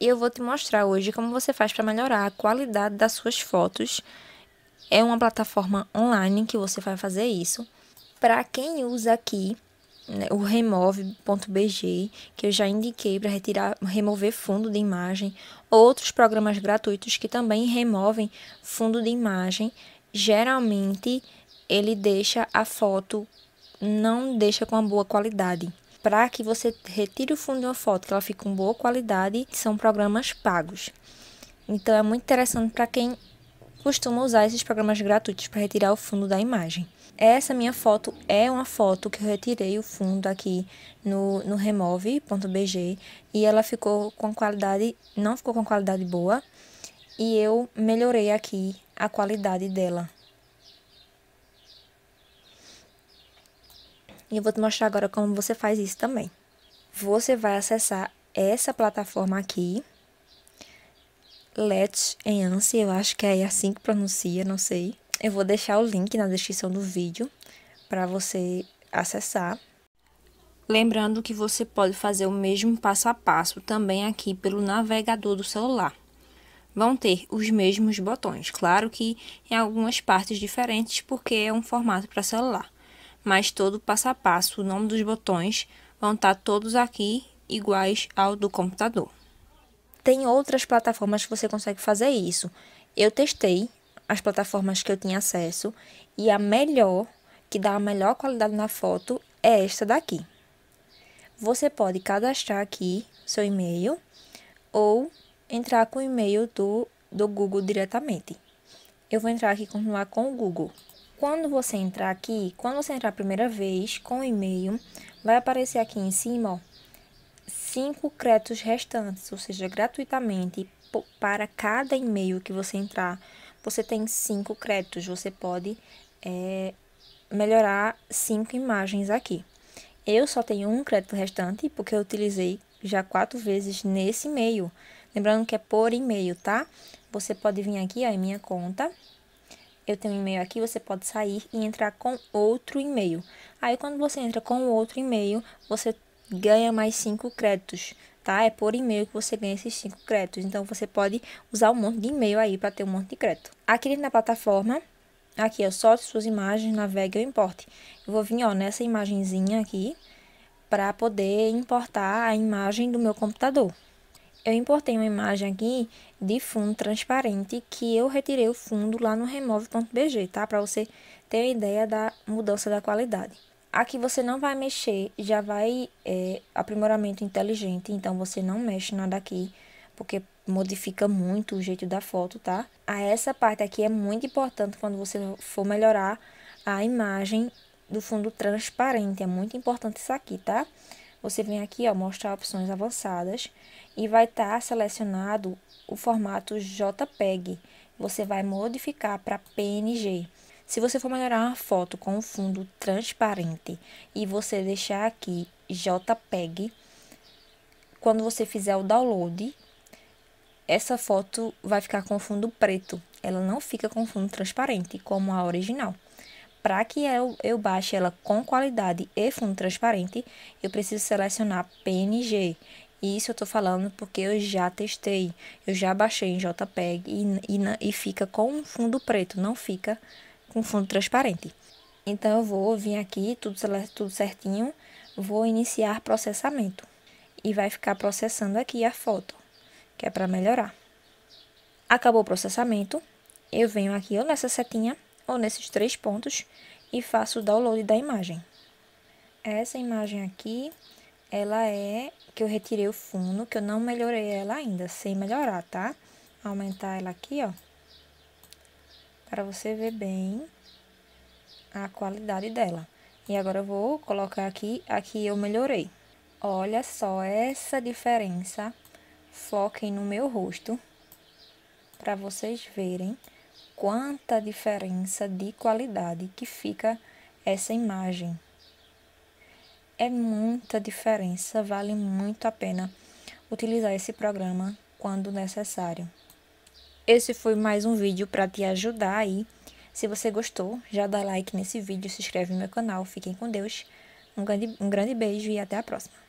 e eu vou te mostrar hoje como você faz para melhorar a qualidade das suas fotos. É uma plataforma online que você vai fazer isso. Para quem usa aqui né, o remove.bg, que eu já indiquei para retirar, remover fundo de imagem, outros programas gratuitos que também removem fundo de imagem, geralmente ele deixa a foto não deixa com uma boa qualidade para que você retire o fundo de uma foto, que ela fique com boa qualidade, são programas pagos. Então é muito interessante para quem costuma usar esses programas gratuitos para retirar o fundo da imagem. Essa minha foto é uma foto que eu retirei o fundo aqui no, no remove.bg e ela ficou com qualidade, não ficou com qualidade boa e eu melhorei aqui a qualidade dela. E eu vou te mostrar agora como você faz isso também. Você vai acessar essa plataforma aqui, Let's Enhance, eu acho que é assim que pronuncia, não sei. Eu vou deixar o link na descrição do vídeo para você acessar. Lembrando que você pode fazer o mesmo passo a passo também aqui pelo navegador do celular. Vão ter os mesmos botões, claro que em algumas partes diferentes, porque é um formato para celular mas todo passo a passo, o nome dos botões vão estar tá todos aqui iguais ao do computador. Tem outras plataformas que você consegue fazer isso. Eu testei as plataformas que eu tinha acesso e a melhor, que dá a melhor qualidade na foto, é esta daqui. Você pode cadastrar aqui seu e-mail ou entrar com o e-mail do, do Google diretamente. Eu vou entrar aqui e continuar com o Google. Quando você entrar aqui, quando você entrar a primeira vez com o e-mail, vai aparecer aqui em cima, ó, cinco créditos restantes, ou seja, gratuitamente para cada e-mail que você entrar, você tem cinco créditos, você pode é, melhorar cinco imagens aqui. Eu só tenho um crédito restante, porque eu utilizei já quatro vezes nesse e-mail. Lembrando que é por e-mail, tá? Você pode vir aqui, ó, em minha conta, eu tenho um e-mail aqui, você pode sair e entrar com outro e-mail. Aí quando você entra com outro e-mail, você ganha mais cinco créditos, tá? É por e-mail que você ganha esses cinco créditos. Então você pode usar um monte de e-mail aí para ter um monte de crédito. Aqui na plataforma, aqui eu solto suas imagens, navegue ou importe. Eu vou vir, ó, nessa imagenzinha aqui para poder importar a imagem do meu computador. Eu importei uma imagem aqui de fundo transparente que eu retirei o fundo lá no remove.bg, tá? Para você ter a ideia da mudança da qualidade. Aqui você não vai mexer, já vai é, aprimoramento inteligente, então você não mexe nada aqui, porque modifica muito o jeito da foto, tá? A ah, essa parte aqui é muito importante quando você for melhorar a imagem do fundo transparente, é muito importante isso aqui, tá? você vem aqui, ó, mostrar opções avançadas e vai estar tá selecionado o formato JPEG. Você vai modificar para PNG. Se você for melhorar uma foto com um fundo transparente e você deixar aqui JPEG, quando você fizer o download, essa foto vai ficar com fundo preto. Ela não fica com fundo transparente, como a original para que eu, eu baixe ela com qualidade e fundo transparente, eu preciso selecionar PNG. E isso eu estou falando porque eu já testei, eu já baixei em JPEG e, e, e fica com um fundo preto, não fica com fundo transparente. Então eu vou vir aqui, tudo, tudo certinho, vou iniciar processamento. E vai ficar processando aqui a foto, que é para melhorar. Acabou o processamento, eu venho aqui nessa setinha ou nesses três pontos e faço o download da imagem. Essa imagem aqui, ela é que eu retirei o fundo, que eu não melhorei ela ainda, sem melhorar, tá? Aumentar ela aqui, ó, para você ver bem a qualidade dela. E agora eu vou colocar aqui, aqui eu melhorei. Olha só essa diferença. Foquem no meu rosto para vocês verem quanta diferença de qualidade que fica essa imagem. É muita diferença, vale muito a pena utilizar esse programa quando necessário. Esse foi mais um vídeo para te ajudar aí. Se você gostou, já dá like nesse vídeo, se inscreve no meu canal. Fiquem com Deus. Um grande, um grande beijo e até a próxima.